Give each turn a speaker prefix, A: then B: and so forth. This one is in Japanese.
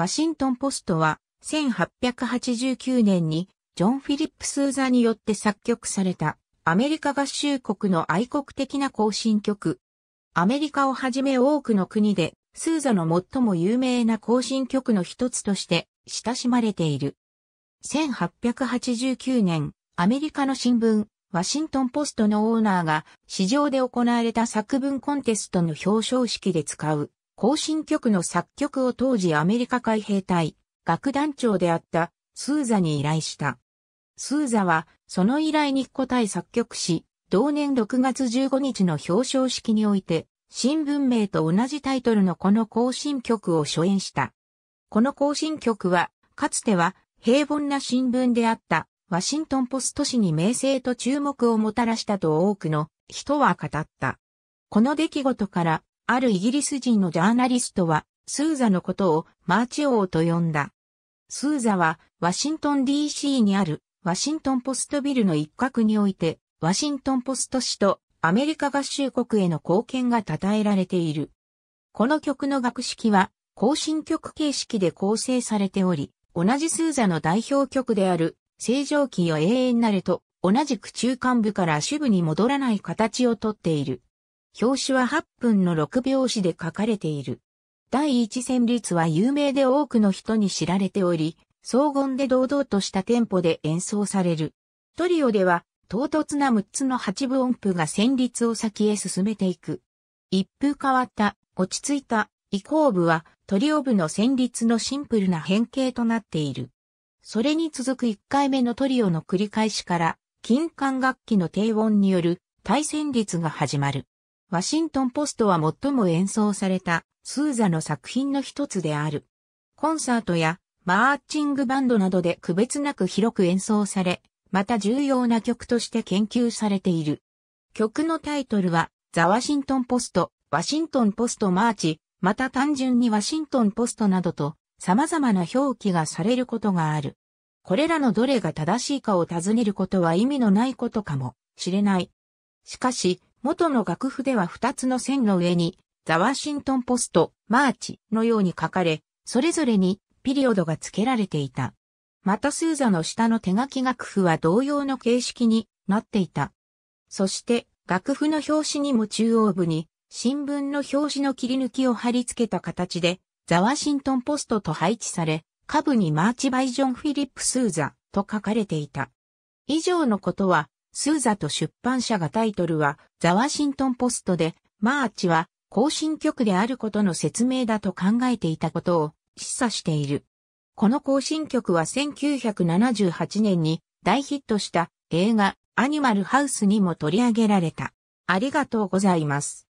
A: ワシントンポストは、1889年に、ジョン・フィリップ・スーザによって作曲された、アメリカ合衆国の愛国的な行進曲。アメリカをはじめ多くの国で、スーザの最も有名な行進曲の一つとして親しまれている。1889年、アメリカの新聞、ワシントンポストのオーナーが市場で行われた作文コンテストの表彰式で使う行進曲の作曲を当時アメリカ海兵隊、楽団長であったスーザに依頼した。スーザは、その依頼に応え作曲し、同年6月15日の表彰式において、新聞名と同じタイトルのこの行進曲を初演した。この行進曲は、かつては平凡な新聞であったワシントンポスト紙に名声と注目をもたらしたと多くの人は語った。この出来事からあるイギリス人のジャーナリストは、スーザのことをマーチ王と呼んだ。スーザは、ワシントン DC にある、ワシントンポストビルの一角において、ワシントンポスト紙とアメリカ合衆国への貢献が称えられている。この曲の楽式は、行進曲形式で構成されており、同じスーザの代表曲である、正常期を永遠なれと、同じく中間部から主部に戻らない形をとっている。表紙は8分の6拍子で書かれている。第一旋律は有名で多くの人に知られており、荘厳で堂々としたテンポで演奏される。トリオでは、唐突な6つの8分音符が旋律を先へ進めていく。一風変わった、落ち着いた、移行部は、トリオ部の旋律のシンプルな変形となっている。それに続く1回目のトリオの繰り返しから、金管楽器の低音による対旋律が始まる。ワシントンポストは最も演奏されたスーザの作品の一つである。コンサートやマーチングバンドなどで区別なく広く演奏され、また重要な曲として研究されている。曲のタイトルは、ザ・ワシントン・ポスト、ワシントン・ポスト・マーチ、また単純にワシントン・ポストなどと様々な表記がされることがある。これらのどれが正しいかを尋ねることは意味のないことかもしれない。しかし、元の楽譜では2つの線の上に、ザワシントンポスト、マーチのように書かれ、それぞれにピリオドが付けられていた。またスーザの下の手書き楽譜は同様の形式になっていた。そして、楽譜の表紙にも中央部に、新聞の表紙の切り抜きを貼り付けた形で、ザワシントンポストと配置され、下部にマーチバイジョン・フィリップ・スーザと書かれていた。以上のことは、スーザと出版社がタイトルはザワシントンポストで、マーチは行進曲であることの説明だと考えていたことを示唆している。この行進曲は1978年に大ヒットした映画アニマルハウスにも取り上げられた。ありがとうございます。